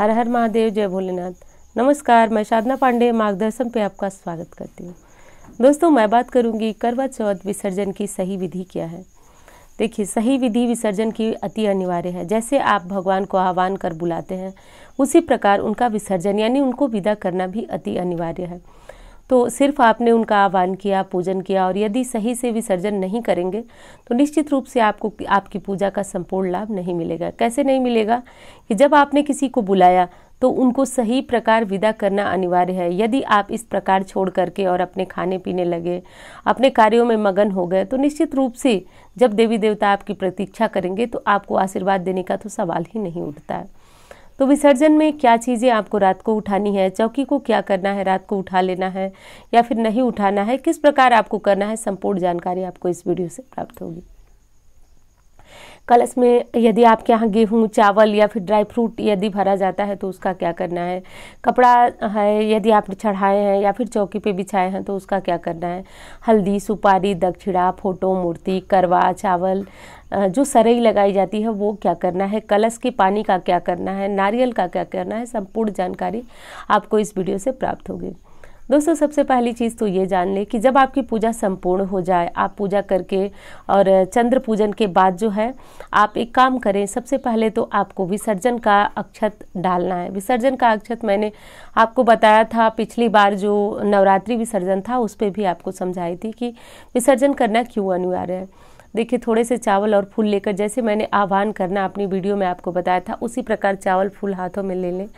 हर हर महादेव जय भोलेनाथ नमस्कार मैं साधना पांडे मार्गदर्शन पे आपका स्वागत करती हूँ दोस्तों मैं बात करूँगी करवा चौथ विसर्जन की सही विधि क्या है देखिए सही विधि विसर्जन की अति अनिवार्य है जैसे आप भगवान को आह्वान कर बुलाते हैं उसी प्रकार उनका विसर्जन यानी उनको विदा करना भी अति अनिवार्य है तो सिर्फ आपने उनका आह्वान किया पूजन किया और यदि सही से विसर्जन नहीं करेंगे तो निश्चित रूप से आपको आपकी पूजा का संपूर्ण लाभ नहीं मिलेगा कैसे नहीं मिलेगा कि जब आपने किसी को बुलाया तो उनको सही प्रकार विदा करना अनिवार्य है यदि आप इस प्रकार छोड़ करके और अपने खाने पीने लगे अपने कार्यों में मगन हो गए तो निश्चित रूप से जब देवी देवता आपकी प्रतीक्षा करेंगे तो आपको आशीर्वाद देने का तो सवाल ही नहीं उठता है तो विसर्जन में क्या चीज़ें आपको रात को उठानी है चौकी को क्या करना है रात को उठा लेना है या फिर नहीं उठाना है किस प्रकार आपको करना है संपूर्ण जानकारी आपको इस वीडियो से प्राप्त होगी कलश में यदि आपके यहाँ गेहूँ चावल या फिर ड्राई फ्रूट यदि भरा जाता है तो उसका क्या करना है कपड़ा है यदि आप चढ़ाए हैं या फिर चौकी पे बिछाए हैं तो उसका क्या करना है हल्दी सुपारी दक्षिणा फोटो मूर्ति करवा चावल जो सरई लगाई जाती है वो क्या करना है कलश के पानी का क्या करना है नारियल का क्या करना है संपूर्ण जानकारी आपको इस वीडियो से प्राप्त होगी दोस्तों सबसे पहली चीज़ तो ये जान लें कि जब आपकी पूजा संपूर्ण हो जाए आप पूजा करके और चंद्र पूजन के बाद जो है आप एक काम करें सबसे पहले तो आपको विसर्जन का अक्षत डालना है विसर्जन का अक्षत मैंने आपको बताया था पिछली बार जो नवरात्रि विसर्जन था उस पर भी आपको समझाई थी कि विसर्जन करना क्यों अनिवार्य है देखिए थोड़े से चावल और फूल लेकर जैसे मैंने आह्वान करना अपनी वीडियो में आपको बताया था उसी प्रकार चावल फूल हाथों में ले लें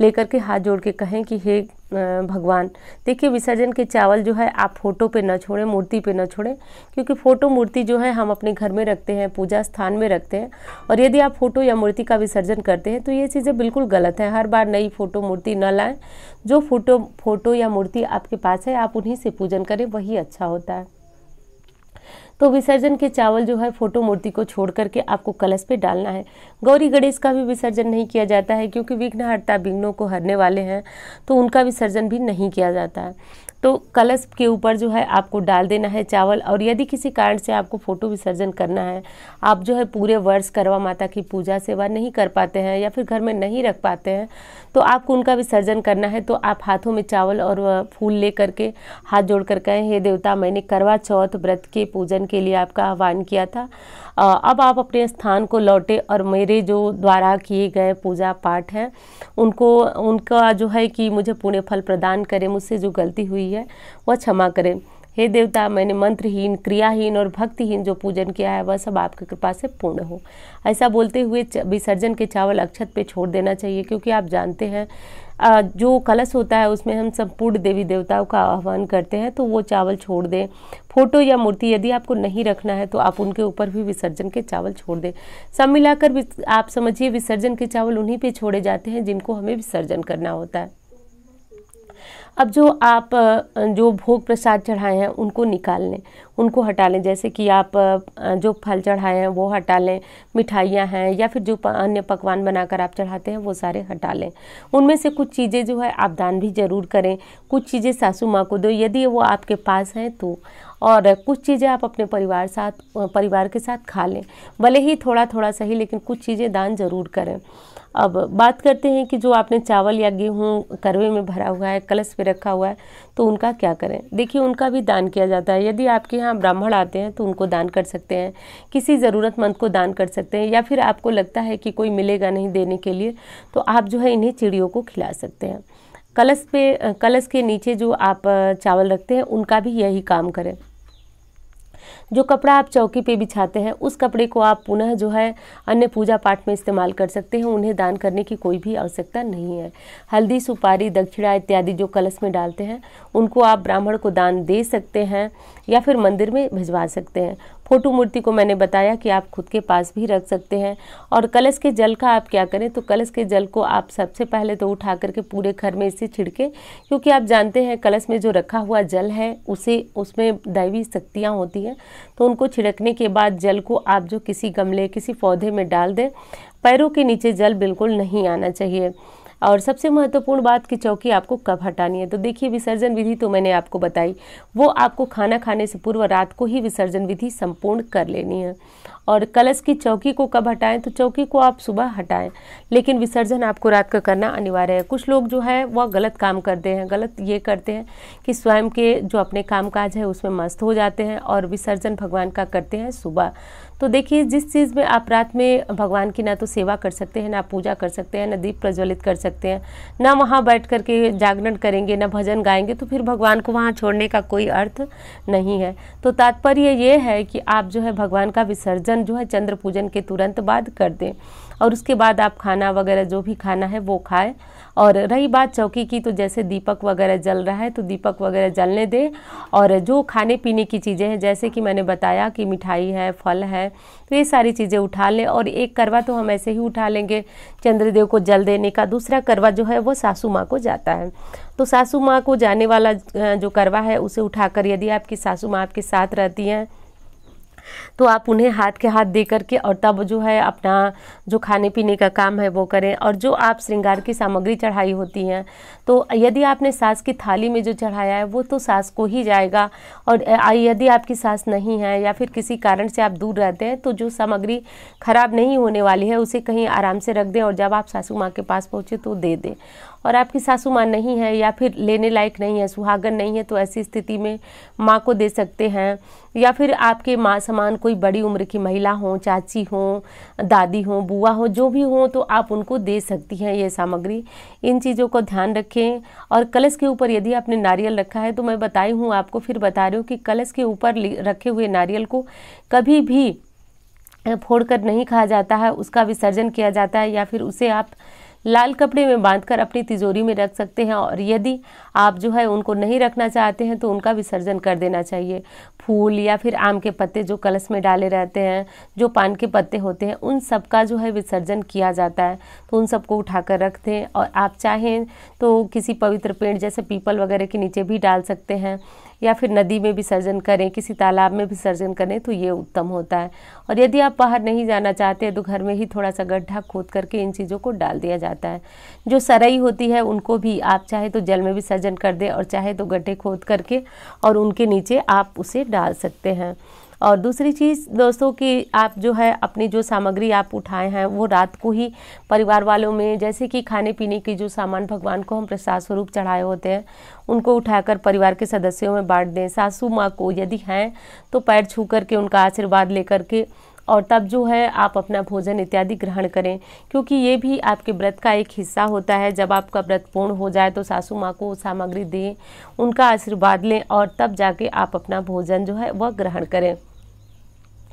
लेकर के हाथ जोड़ के कहें कि हे भगवान देखिए विसर्जन के चावल जो है आप फोटो पे न छोड़ें मूर्ति पे न छोड़ें क्योंकि फ़ोटो मूर्ति जो है हम अपने घर में रखते हैं पूजा स्थान में रखते हैं और यदि आप फ़ोटो या मूर्ति का विसर्जन करते हैं तो ये चीज़ें बिल्कुल गलत हैं हर बार नई फ़ोटो मूर्ति न लाएँ जो फ़ोटो फ़ोटो या मूर्ति आपके पास है आप उन्हीं से पूजन करें वही अच्छा होता है तो विसर्जन के चावल जो है फोटो मूर्ति को छोड़ करके आपको कलश पे डालना है गौरी गणेश का भी विसर्जन नहीं किया जाता है क्योंकि विघ्नहर्ता विघ्नों को हरने वाले हैं तो उनका विसर्जन भी नहीं किया जाता है तो कलश के ऊपर जो है आपको डाल देना है चावल और यदि किसी कारण से आपको फोटो विसर्जन करना है आप जो है पूरे वर्ष करवा माता की पूजा सेवा नहीं कर पाते हैं या फिर घर में नहीं रख पाते हैं तो आपको उनका विसर्जन करना है तो आप हाथों में चावल और फूल ले करके हाथ जोड़ कर कहें हे देवता मैंने करवा चौथ व्रत के पूजन के लिए आपका आह्वान किया था अब आप अपने स्थान को लौटे और मेरे जो द्वारा किए गए पूजा पाठ हैं उनको उनका जो है कि मुझे पुण्य फल प्रदान करें मुझसे जो गलती हुई है वह क्षमा करें हे देवता मैंने मंत्रहीन क्रियाहीन और भक्तिहीन जो पूजन किया है वह सब आपकी कृपा से पूर्ण हो ऐसा बोलते हुए विसर्जन के चावल अक्षत पे छोड़ देना चाहिए क्योंकि आप जानते हैं जो कलश होता है उसमें हम संपूर्ण देवी देवताओं का आह्वान करते हैं तो वो चावल छोड़ दें फोटो या मूर्ति यदि आपको नहीं रखना है तो आप उनके ऊपर भी विसर्जन के चावल छोड़ दें सब मिलाकर आप समझिए विसर्जन के चावल उन्हीं पे छोड़े जाते हैं जिनको हमें विसर्जन करना होता है अब जो आप जो भोग प्रसाद चढ़ाए हैं उनको निकाल लें उनको हटा लें जैसे कि आप जो फल चढ़ाए हैं वो हटा लें मिठाइयाँ हैं या फिर जो अन्य पकवान बनाकर आप चढ़ाते हैं वो सारे हटा लें उनमें से कुछ चीज़ें जो है आप दान भी ज़रूर करें कुछ चीज़ें सासू माँ को दो यदि वो आपके पास हैं तो और कुछ चीज़ें आप अपने परिवार साथ परिवार के साथ खा लें भले ही थोड़ा थोड़ा सही लेकिन कुछ चीज़ें दान ज़रूर करें अब बात करते हैं कि जो आपने चावल या गेहूँ करवे में भरा हुआ है कलश पे रखा हुआ है तो उनका क्या करें देखिए उनका भी दान किया जाता है यदि आपके यहाँ ब्राह्मण आते हैं तो उनको दान कर सकते हैं किसी ज़रूरतमंद को दान कर सकते हैं या फिर आपको लगता है कि कोई मिलेगा नहीं देने के लिए तो आप जो है इन्हें चिड़ियों को खिला सकते हैं कलश पे कलश के नीचे जो आप चावल रखते हैं उनका भी यही काम करें जो कपड़ा आप चौकी पे बिछाते हैं उस कपड़े को आप पुनः जो है अन्य पूजा पाठ में इस्तेमाल कर सकते हैं उन्हें दान करने की कोई भी आवश्यकता नहीं है हल्दी सुपारी दक्षिणा इत्यादि जो कलश में डालते हैं उनको आप ब्राह्मण को दान दे सकते हैं या फिर मंदिर में भिजवा सकते हैं फ़ोटो मूर्ति को मैंने बताया कि आप खुद के पास भी रख सकते हैं और कलश के जल का आप क्या करें तो कलश के जल को आप सबसे पहले तो उठा करके पूरे घर में इसे छिड़के क्योंकि आप जानते हैं कलश में जो रखा हुआ जल है उसे उसमें दैवी शक्तियाँ होती हैं तो उनको छिड़कने के बाद जल को आप जो किसी गमले किसी पौधे में डाल दें पैरों के नीचे जल बिल्कुल नहीं आना चाहिए और सबसे महत्वपूर्ण बात कि चौकी आपको कब हटानी है तो देखिए विसर्जन विधि तो मैंने आपको बताई वो आपको खाना खाने से पूर्व रात को ही विसर्जन विधि संपूर्ण कर लेनी है और कलश की चौकी को कब हटाएं तो चौकी को आप सुबह हटाएं लेकिन विसर्जन आपको रात का करना अनिवार्य है कुछ लोग जो है वह गलत काम करते हैं गलत ये करते हैं कि स्वयं के जो अपने कामकाज है उसमें मस्त हो जाते हैं और विसर्जन भगवान का करते हैं सुबह तो देखिए जिस चीज़ में आप रात में भगवान की ना तो सेवा कर सकते हैं ना पूजा कर सकते हैं ना दीप प्रज्वलित कर सकते हैं ना वहाँ बैठ कर के जागरण करेंगे ना भजन गाएंगे तो फिर भगवान को वहाँ छोड़ने का कोई अर्थ नहीं है तो तात्पर्य ये है कि आप जो है भगवान का विसर्जन जो है चंद्र पूजन के तुरंत बाद कर दें और उसके बाद आप खाना वगैरह जो भी खाना है वो खाएं और रही बात चौकी की तो जैसे दीपक वगैरह जल रहा है तो दीपक वगैरह जलने दें और जो खाने पीने की चीज़ें हैं जैसे कि मैंने बताया कि मिठाई है फल है तो ये सारी चीज़ें उठा लें और एक करवा तो हम ऐसे ही उठा लेंगे चंद्रदेव को जल देने का दूसरा करवा जो है वो सासू माँ को जाता है तो सासू माँ को जाने वाला जो करवा है उसे उठाकर यदि आपकी सासू माँ आपके साथ रहती हैं तो आप उन्हें हाथ के हाथ दे करके और तब जो है अपना जो खाने पीने का काम है वो करें और जो आप श्रृंगार की सामग्री चढ़ाई होती हैं तो यदि आपने सास की थाली में जो चढ़ाया है वो तो सास को ही जाएगा और यदि आपकी सास नहीं है या फिर किसी कारण से आप दूर रहते हैं तो जो सामग्री ख़राब नहीं होने वाली है उसे कहीं आराम से रख दें और जब आप सासू माँ के पास पहुँचे तो दे दें और आपकी सासू माँ नहीं है या फिर लेने लायक नहीं है सुहागन नहीं है तो ऐसी स्थिति में माँ को दे सकते हैं या फिर आपके माँ समान कोई बड़ी उम्र की महिला हो चाची हो दादी हो बुआ हो जो भी हो तो आप उनको दे सकती हैं ये सामग्री इन चीज़ों को ध्यान रखें और कलश के ऊपर यदि आपने नारियल रखा है तो मैं बताई हूँ आपको फिर बता रही हूँ कि कलश के ऊपर रखे हुए नारियल को कभी भी फोड़कर नहीं खाया जाता है उसका विसर्जन किया जाता है या फिर उसे आप लाल कपड़े में बांधकर अपनी तिजोरी में रख सकते हैं और यदि आप जो है उनको नहीं रखना चाहते हैं तो उनका विसर्जन कर देना चाहिए फूल या फिर आम के पत्ते जो कलश में डाले रहते हैं जो पान के पत्ते होते हैं उन सब का जो है विसर्जन किया जाता है तो उन सबको उठा कर रख दें और आप चाहें तो किसी पवित्र पेड़ जैसे पीपल वगैरह के नीचे भी डाल सकते हैं या फिर नदी में विसर्जन करें किसी तालाब में विसर्जन करें तो ये उत्तम होता है और यदि आप बाहर नहीं जाना चाहते हैं तो घर में ही थोड़ा सा गड्ढा खोद करके इन चीज़ों को डाल दिया जाता है जो सरई होती है उनको भी आप चाहे तो जल में विसर्जन कर दें और चाहे तो गड्ढे खोद करके और उनके नीचे आप उसे डाल सकते हैं और दूसरी चीज़ दोस्तों कि आप जो है अपनी जो सामग्री आप उठाए हैं वो रात को ही परिवार वालों में जैसे कि खाने पीने की जो सामान भगवान को हम प्रसाद स्वरूप चढ़ाए होते हैं उनको उठाकर परिवार के सदस्यों में बांट दें सासू माँ को यदि हैं तो पैर छू करके उनका आशीर्वाद लेकर के और तब जो है आप अपना भोजन इत्यादि ग्रहण करें क्योंकि ये भी आपके व्रत का एक हिस्सा होता है जब आपका व्रत पूर्ण हो जाए तो सासू माँ को सामग्री दें उनका आशीर्वाद लें और तब जाके आप अपना भोजन जो है वह ग्रहण करें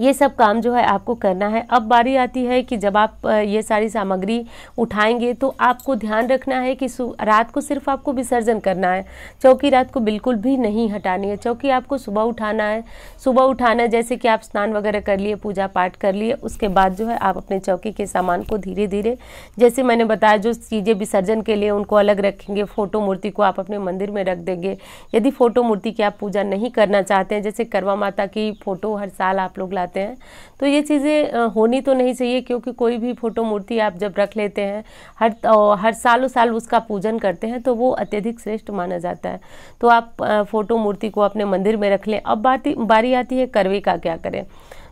ये सब काम जो है आपको करना है अब बारी आती है कि जब आप ये सारी सामग्री उठाएंगे तो आपको ध्यान रखना है कि रात को सिर्फ आपको विसर्जन करना है चौकी रात को बिल्कुल भी नहीं हटानी है चौकी आपको सुबह उठाना है सुबह उठाना जैसे कि आप स्नान वगैरह कर लिए पूजा पाठ कर लिए उसके बाद जो है आप अपने चौकी के सामान को धीरे धीरे जैसे मैंने बताया जो चीज़ें विसर्जन के लिए उनको अलग रखेंगे फ़ोटो मूर्ति को आप अपने मंदिर में रख देंगे यदि फ़ोटो मूर्ति की आप पूजा नहीं करना चाहते हैं जैसे करवा माता की फ़ोटो हर साल आप लोग ला जाते हैं तो ये चीज़ें होनी तो नहीं चाहिए क्योंकि कोई भी फोटो मूर्ति आप जब रख लेते हैं हर हर सालों साल उसका पूजन करते हैं तो वो अत्यधिक श्रेष्ठ माना जाता है तो आप फोटो मूर्ति को अपने मंदिर में रख लें अब बात बारी आती है करवे का क्या करें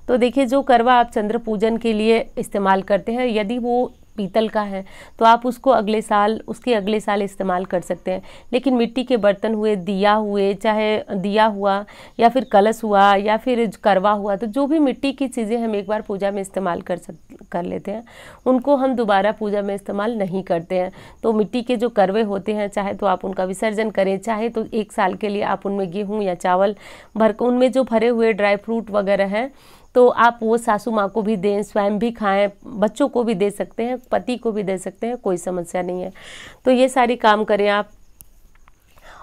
तो देखिए जो करवा आप चंद्र पूजन के लिए इस्तेमाल करते हैं यदि वो पीतल का है तो आप उसको अगले साल उसके अगले साल इस्तेमाल कर सकते हैं लेकिन मिट्टी के बर्तन हुए दिया हुए चाहे दिया हुआ या फिर कलश हुआ या फिर करवा हुआ तो जो भी मिट्टी की चीज़ें हम एक बार पूजा में इस्तेमाल कर सक कर लेते हैं उनको हम दोबारा पूजा में इस्तेमाल नहीं करते हैं तो मिट्टी के जो करवे होते हैं चाहे तो आप उनका विसर्जन करें चाहे तो एक साल के लिए आप उनमें गेहूँ या चावल भर उनमें जो भरे हुए ड्राई फ्रूट वगैरह हैं तो आप वो सासू माँ को भी दें स्वयं भी खाएं बच्चों को भी दे सकते हैं पति को भी दे सकते हैं कोई समस्या नहीं है तो ये सारी काम करें आप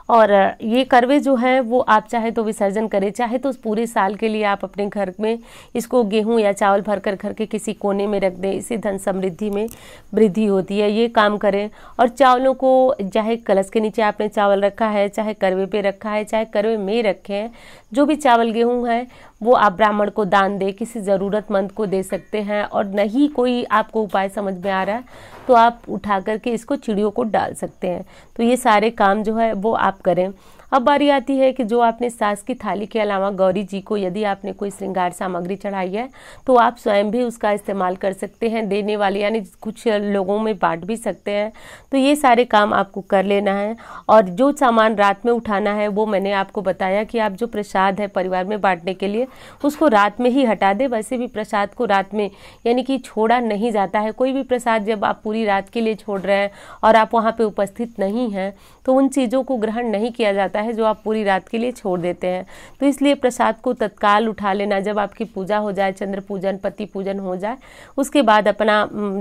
और ये करवे जो है वो आप चाहे तो विसर्जन करें चाहे तो पूरे साल के लिए आप अपने घर में इसको गेहूं या चावल भरकर घर के किसी कोने में रख दें इससे धन समृद्धि में वृद्धि होती है ये काम करें और चावलों को चाहे कलश के नीचे आपने चावल रखा है चाहे करवे पे रखा है चाहे करवे में रखे हैं जो भी चावल गेहूँ है वो आप ब्राह्मण को दान दे किसी ज़रूरतमंद को दे सकते हैं और नहीं कोई आपको उपाय समझ में आ रहा है तो आप उठा करके इसको चिड़ियों को डाल सकते हैं तो ये सारे काम जो है वो आप करें अब बारी आती है कि जो आपने सास की थाली के अलावा गौरी जी को यदि आपने कोई श्रृंगार सामग्री चढ़ाई है तो आप स्वयं भी उसका इस्तेमाल कर सकते हैं देने वाले यानी कुछ लोगों में बांट भी सकते हैं तो ये सारे काम आपको कर लेना है और जो सामान रात में उठाना है वो मैंने आपको बताया कि आप जो प्रसाद है परिवार में बांटने के लिए उसको रात में ही हटा दे वैसे भी प्रसाद को रात में यानी कि छोड़ा नहीं जाता है कोई भी प्रसाद जब आप पूरी रात के लिए छोड़ रहे हैं और आप वहाँ पर उपस्थित नहीं हैं तो उन चीज़ों को ग्रहण नहीं किया जाता होता है जो आप पूरी रात के लिए छोड़ देते हैं तो इसलिए प्रसाद को तत्काल उठा लेना जब आपकी पूजा हो जाए चंद्र पूजन पति पूजन हो जाए उसके बाद अपना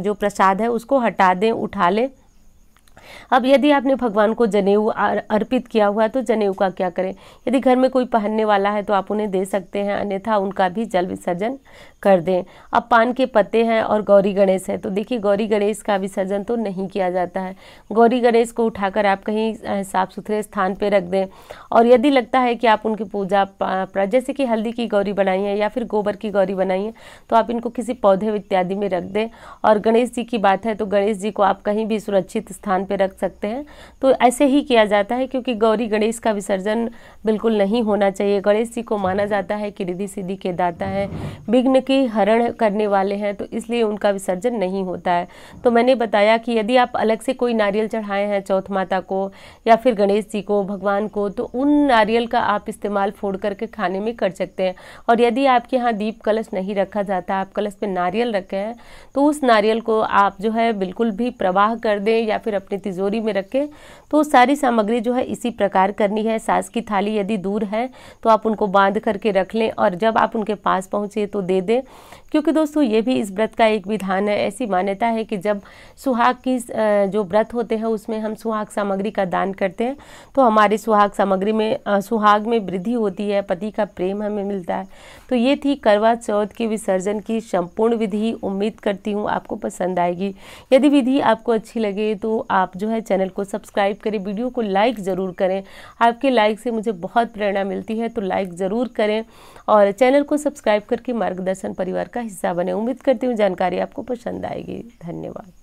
जो प्रसाद है उसको हटा दें उठा लें अब यदि आपने भगवान को जनेऊ अर्पित किया हुआ है तो जनेऊ का क्या करें यदि घर में कोई पहनने वाला है तो आप उन्हें दे सकते हैं अन्यथा उनका भी जल विसर्जन कर दें अब पान के पत्ते हैं और गौरी गणेश है तो देखिए गौरी गणेश का विसर्जन तो नहीं किया जाता है गौरी गणेश को उठाकर आप कहीं साफ़ सुथरे स्थान पर रख दें और यदि लगता है कि आप उनकी पूजा जैसे कि हल्दी की गौरी बनाई है या फिर गोबर की गौरी बनाई है तो आप इनको किसी पौधे इत्यादि में रख दें और गणेश जी की बात है तो गणेश जी को आप कहीं भी सुरक्षित स्थान पर रख सकते हैं तो ऐसे ही किया जाता है क्योंकि गौरी गणेश का विसर्जन बिल्कुल नहीं होना चाहिए गणेश जी को माना जाता है कि रिधि सिद्धि के दाता है विघ्न के हरण करने वाले हैं तो इसलिए उनका विसर्जन नहीं होता है तो मैंने बताया कि यदि आप अलग से कोई नारियल चढ़ाए हैं चौथ माता को या फिर गणेश जी को भगवान को तो उन नारियल का आप इस्तेमाल फोड़ करके खाने में कर सकते हैं और यदि आपके यहाँ दीप कलश नहीं रखा जाता आप कलश पर नारियल रखे हैं तो उस नारियल को आप जो है बिल्कुल भी प्रवाह कर दें या फिर अपनी तिजोरी में रखें तो सारी सामग्री जो है इसी प्रकार करनी है सास की थाली यदि दूर है तो आप उनको बांध करके रख लें और जब आप उनके पास पहुँचे तो दे दें क्योंकि दोस्तों ये भी इस व्रत का एक विधान है ऐसी मान्यता है कि जब सुहाग की जो व्रत होते हैं उसमें हम सुहाग सामग्री का दान करते हैं तो हमारे सुहाग सामग्री में सुहाग में वृद्धि होती है पति का प्रेम हमें मिलता है तो ये थी करवा चौथ के विसर्जन की संपूर्ण विधि उम्मीद करती हूँ आपको पसंद आएगी यदि विधि आपको अच्छी लगे तो आप जो है चैनल को सब्सक्राइब करें वीडियो को लाइक ज़रूर करें आपके लाइक से मुझे बहुत प्रेरणा मिलती है तो लाइक ज़रूर करें और चैनल को सब्सक्राइब करके मार्गदर्शन शासन परिवार का हिस्सा बने उम्मीद करती हूँ जानकारी आपको पसंद आएगी धन्यवाद